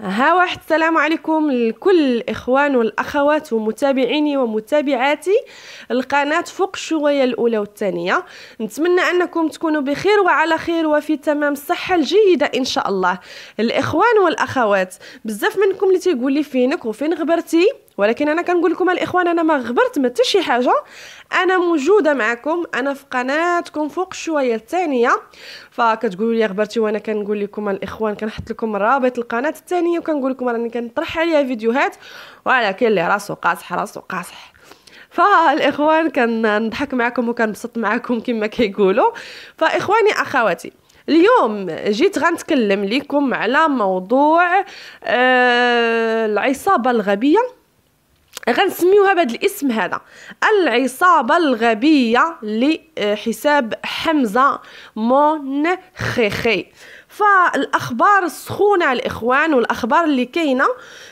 ها واحد السلام عليكم لكل الاخوان والاخوات ومتابعيني ومتابعاتي القناه فوق شويه الاولى والثانيه نتمنى انكم تكونوا بخير وعلى خير وفي تمام الصحه الجيده ان شاء الله الاخوان والاخوات بزاف منكم اللي تيقول لي فينك وفين غبرتي ولكن انا كنقول لكم الاخوان انا ما غبرت ما حتى شي حاجه انا موجوده معكم انا في قناتكم فوق شويه الثانيه فكتقولوا لي غبرتي وانا كنقول لكم الاخوان كنحط لكم رابط القناه الثانيه وكنقول لكم راني كنطرح عليها فيديوهات ولكن اللي راسو قاصح راسو قاصح فالاخوان كنضحك معكم وكنبسط معكم كما كيقولوا فاخواني اخواتي اليوم جيت غنتكلم لكم على موضوع آه، العصابه الغبيه غنسميوها بهذا الاسم هذا العصابة الغبية لحساب حمزة مونخيخي فالاخبار السخونه على الاخوان والاخبار اللي كاينه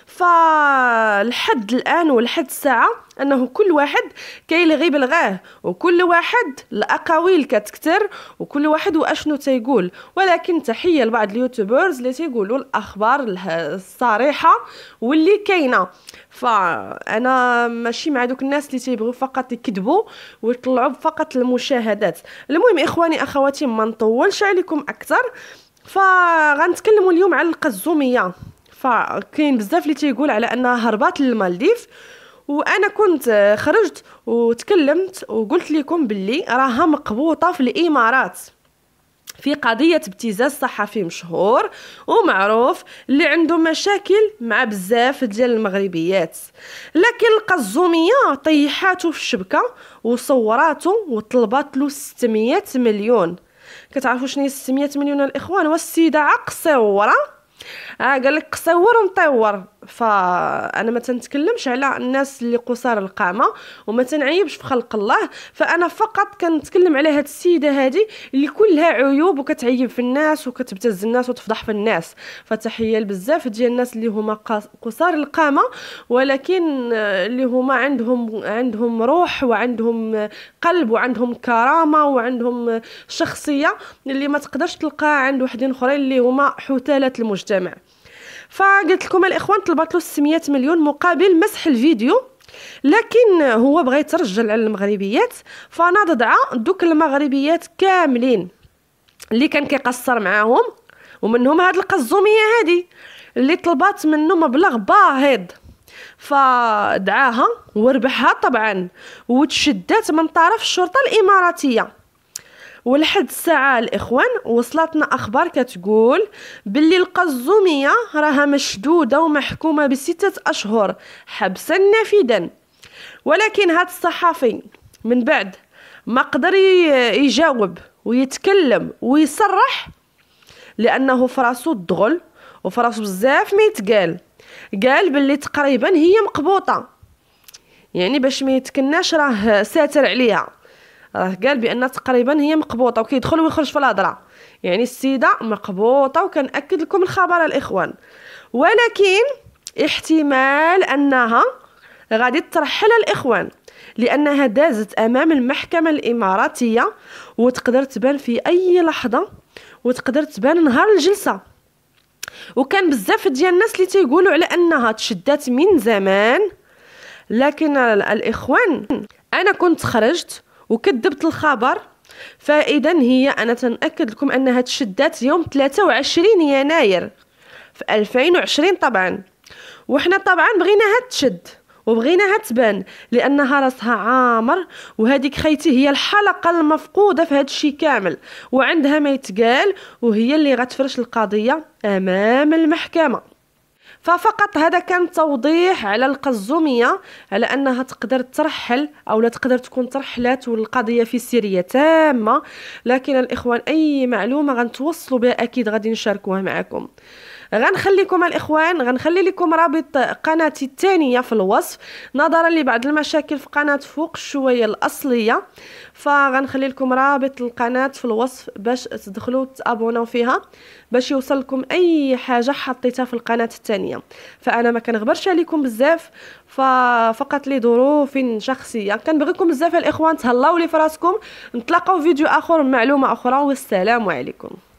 فالحد الان والحد الساعه انه كل واحد كيلغي بلغاه وكل واحد الاقاويل كتكتر وكل واحد واشنو تيقول ولكن تحيه لبعض اليوتيوبرز اللي تيقولوا الاخبار الصريحه واللي كاينه فانا ماشي مع دوك الناس اللي تيبغيو فقط يكذبوا ويطلعوا فقط المشاهدات المهم اخواني اخواتي ما نطولش عليكم اكثر فغنتكلموا اليوم على القزوميه فكاين بزاف اللي تيقول على انها هربات للمالديف وانا كنت خرجت وتكلمت وقلت لكم باللي راها مقبوطه في الامارات في قضية ابتزاز صحفي مشهور ومعروف اللي عنده مشاكل مع بزاف ديال المغربيات لكن القزومية طيحاته في الشبكة وصوراته وطلبات له 600 مليون كتعرفوا شنو هي 600 مليون الاخوان والسيده عقصوره ها آه قال لك قصور ومطور فانا ما تنتكلمش على الناس اللي قصار القامه وما تنعيبش في خلق الله فانا فقط كنتكلم على هاد السيده هادي اللي كلها عيوب وكتعيب في الناس وكتبتز الناس وتفضح في الناس فتحيه لبزاف ديال الناس اللي هما قصار القامه ولكن آه، اللي هما عندهم عندهم روح وعندهم قلب وعندهم كرامه وعندهم شخصيه اللي ما تقدرش تلقاها عند وحدين اخرين اللي هما حثاله المجتمع فقلت لكم الاخوان طلبات له 600 مليون مقابل مسح الفيديو لكن هو بغى يترجل على المغربيات فانا ضدعه دوك المغربيات كاملين اللي كان كيقصر معاهم ومنهم هاد القزوميه هادي اللي طلبات منه مبلغ باهظ فدعاها وربحها طبعا وتشدات من طرف الشرطه الاماراتيه ولحد الساعة الإخوان وصلتنا أخبار كتقول باللي القزومية راها مشدودة ومحكومة بستة أشهر حبسا نافدا ولكن هاد الصحفي من بعد ما قدر يجاوب ويتكلم ويصرح لأنه فراسو الدغل وفراسو بزاف ما يتقال قال باللي تقريبا هي مقبوطة يعني باش ما يتكناش راه ساتر عليها راه قال بان تقريبا هي مقبوطه وكيدخل ويخرج في الهضره يعني السيده مقبوطه وكنأكد لكم الخبر الاخوان ولكن احتمال انها غادي ترحل الاخوان لانها دازت امام المحكمه الاماراتيه وتقدر تبان في اي لحظه وتقدر تبان نهار الجلسه وكان بزاف ديال الناس اللي تيقولوا على انها تشدات من زمان لكن الاخوان انا كنت خرجت وكذبت الخبر فاذا هي انا تناكد لكم انها تشدات يوم 23 يناير في 2020 طبعا وحنا طبعا بغيناها تشد وبغيناها تبان لانها راسها عامر وهذيك خيتي هي الحلقه المفقوده في هذا الشيء كامل وعندها ما يتقال وهي اللي غتفرش القضيه امام المحكمه ففقط هذا كان توضيح على القزومية على أنها تقدر ترحل أو لا تقدر تكون ترحلات والقضية في سيريا تامة لكن الإخوان أي معلومة غنتوصلوا بها أكيد غادي نشاركوها معكم غنخليكم الاخوان غنخلي لكم رابط قناتي الثانيه في الوصف نظرا لبعض المشاكل في قناه فوق الشويه الاصليه فغنخلي لكم رابط القناه في الوصف باش تدخلوا تابوناو فيها باش يوصلكم اي حاجه حطيتها في القناه الثانيه فانا ما كنغبرش عليكم بزاف فقط لظروف شخصيه كنبغيكم بزاف الاخوان تهلاو لي فراسكم نتلاقاو فيديو اخر معلومه اخرى والسلام عليكم